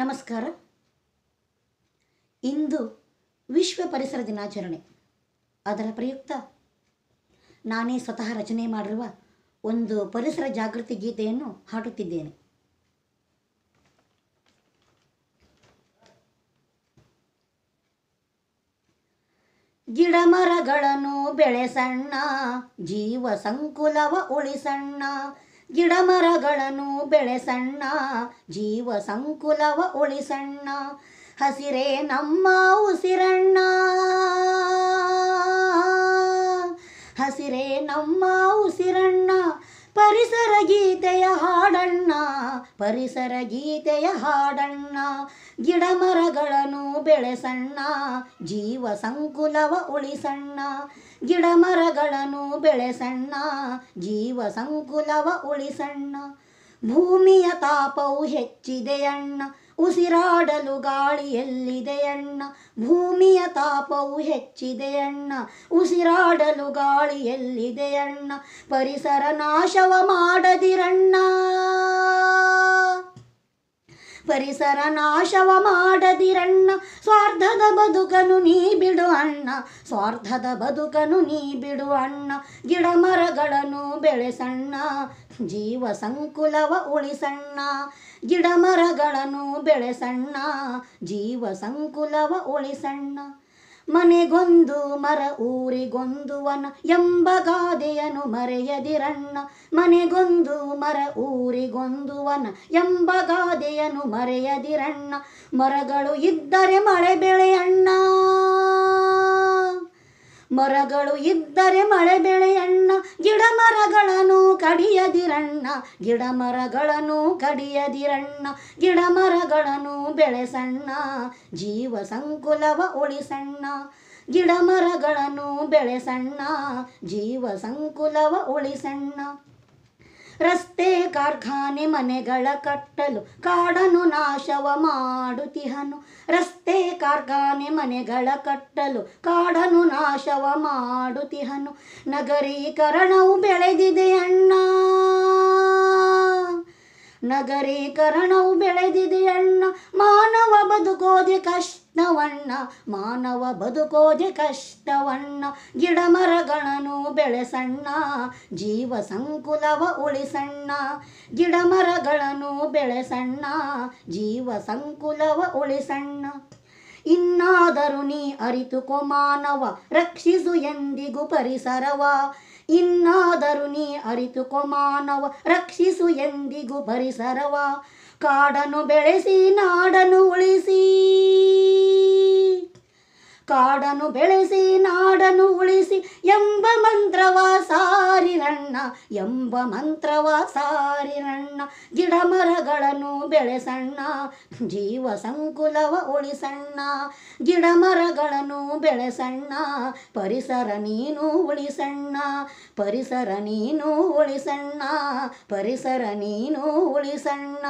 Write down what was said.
ನಮಸ್ಕಾರ ಇಂದು ವಿಶ್ವ ಪರಿಸರ ದಿನಾಚರಣೆ ಅದರ ಪ್ರಯುಕ್ತ ನಾನೇ ಸ್ವತಃ ರಚನೆ ಮಾಡಿರುವ ಒಂದು ಪರಿಸರ ಜಾಗೃತಿ ಗೀತೆಯನ್ನು ಹಾಡುತ್ತಿದ್ದೇನೆ ಗಿಡ ಮರಗಳನ್ನು ಬೆಳೆಸಣ್ಣ ಜೀವ ಸಂಕುಲವ ಉಳಿಸಣ್ಣ ಗಿಡ ಮರಗಳನ್ನು ಬೆಳೆಸಣ್ಣ ಜೀವ ಸಂಕುಲವ ಉಳಿಸಣ್ಣ ಹಸಿರೇ ನಮ್ಮ ಉಸಿರಣ್ಣ ಹಸಿರೇ ನಮ್ಮ ಉಸಿರಣ್ಣ ಪರಿಸರ ಗೀತೆಯ ಹಾಡಣ್ಣ ಪರಿಸರ ಗೀತೆಯ ಹಾಡಣ್ಣ ಗಿಡ ಮರಗಳನ್ನು ಬೆಳೆಸಣ್ಣ ಜೀವ ಸಂಕುಲವ ಉಳಿಸಣ್ಣ ಗಿಡ ಮರಗಳನ್ನು ಬೆಳೆಸಣ್ಣ ಜೀವ ಸಂಕುಲವ ಉಳಿಸಣ್ಣ ಭೂಮಿಯ ತಾಪವು ಹೆಚ್ಚಿದೆಯಣ್ಣ ಉಸಿರಾಡಲು ಗಾಳಿಯಲ್ಲಿದೆಯಣ್ಣ ಭೂಮಿಯ ತಾಪವು ಹೆಚ್ಚಿದೆಯಣ್ಣ ಉಸಿರಾಡಲು ಗಾಳಿಯಲ್ಲಿದೆಯಣ್ಣ ಪರಿಸರ ನಾಶವ ಮಾಡದಿರಣ್ಣ ಪರಿಸರ ನಾಶವ ಮಾಡದಿರಣ್ಣ ಸ್ವಾರ್ಥದ ಬದುಕನು ನೀ ಬಿಡು ಅಣ್ಣ ಸ್ವಾರ್ಥದ ಬದುಕನು ನೀ ಬಿಡು ಅಣ್ಣ ಗಿಡ ಮರಗಳನ್ನು ಬೆಳೆಸಣ್ಣ ಜೀವ ಸಂಕುಲವ ಉಳಿಸಣ್ಣ ಗಿಡ ಮರಗಳನ್ನು ಬೆಳೆಸಣ್ಣ ಜೀವ ಸಂಕುಲವ ಉಳಿಸಣ್ಣ ಮನೆಗೊಂದು ಮರ ಊರಿಗೊಂದುವನ ಎಂಬ ಗಾದೆಯನ್ನು ಮರೆಯದಿರಣ್ಣ ಮನೆಗೊಂದು ಮರ ಊರಿಗೊಂದುವನ ಎಂಬ ಗಾದೆಯನ್ನು ಮರೆಯದಿರಣ್ಣ ಮರಗಳು ಇದ್ದರೆ ಮಳೆ ಬೆಳೆಯಣ್ಣ ಮರಗಳು ಇದ್ದರೆ ಮಳೆ ಬೆಳೆಯಣ್ಣ ಗಿಡ ಮರಗಳನ್ನು ಕಡಿಯದಿರಣ್ಣ ಗಿಡ ಮರಗಳನ್ನು ಕಡಿಯದಿರಣ್ಣ ಗಿಡ ಮರಗಳನ್ನು ಬೆಳೆಸಣ್ಣ ಜೀವ ಸಂಕುಲವ ಉಳಿಸಣ್ಣ ಗಿಡ ಮರಗಳನ್ನು ಬೆಳೆಸಣ್ಣ ಜೀವ ಸಂಕುಲವ ಉಳಿಸಣ್ಣ ರಸ್ತೆ ಕಾರ್ಖಾನೆ ಮನೆಗಳ ಕಟ್ಟಲು ಕಾಡನು ನಾಶವ ಮಾಡುತ್ತಿಹನು ರಸ್ ರಸ್ತೆ ಕಾರ್ಖಾನೆ ಮನೆಗಳ ಕಟ್ಟಲು ಕಾಡನು ನಾಶವ ಮಾಡುತ್ತಿಹನು ನಗರೀಕರಣವು ಬೆಳೆದಿದೆ ಅಣ್ಣ ನಗರೀಕರಣವು ಬೆಳೆದಿದೆ ಅಣ್ಣ ಮಾನವ ಬದುಕೋದೆ ಕಷ್ಟ ನವಣ್ಣ ಮಾನವ ಬದುಕೋದೆ ಕಷ್ಟವಣ್ಣ ಗಿಡ ಮರಗಳನ್ನು ಬೆಳೆಸಣ್ಣ ಜೀವ ಸಂಕುಲವ ಉಳಿಸಣ್ಣ ಗಿಡ ಮರಗಳನ್ನು ಬೆಳೆಸಣ್ಣ ಜೀವ ಸಂಕುಲವ ಉಳಿಸಣ್ಣ ಇನ್ನಾದರೂ ನೀ ಅರಿತುಕೋ ಮಾನವ ರಕ್ಷಿಸು ಎಂದಿಗೂ ಪರಿಸರವ ಇನ್ನಾದರೂ ನೀ ಅರಿತುಕೋ ಮಾನವ ರಕ್ಷಿಸು ಎಂದಿಗೂ ಪರಿಸರವ ಕಾಡನು ಬೆಳೆಸಿ ನಾಡನು ಉಳಿಸಿ ಕಾಡನು ಬೆಳೆಸಿ ನಾಡನು ಉಳಿಸಿ ಎಂಬ ಮಂತ್ರವ ಸಾರಿರಣ್ಣ ಎಂಬ ಮಂತ್ರವ ಸಾರಿರಣ್ಣ ಗಿಡ ಮರಗಳನ್ನು ಬೆಳೆಸಣ್ಣ ಜೀವ ಸಂಕುಲವ ಉಳಿಸಣ್ಣ ಗಿಡ ಮರಗಳನ್ನು ಬೆಳೆಸಣ್ಣ ಪರಿಸರ ನೀನು ಉಳಿಸಣ್ಣ ಪರಿಸರ ನೀನು ಉಳಿಸಣ್ಣ ಪರಿಸರ ನೀನು ಉಳಿಸಣ್ಣ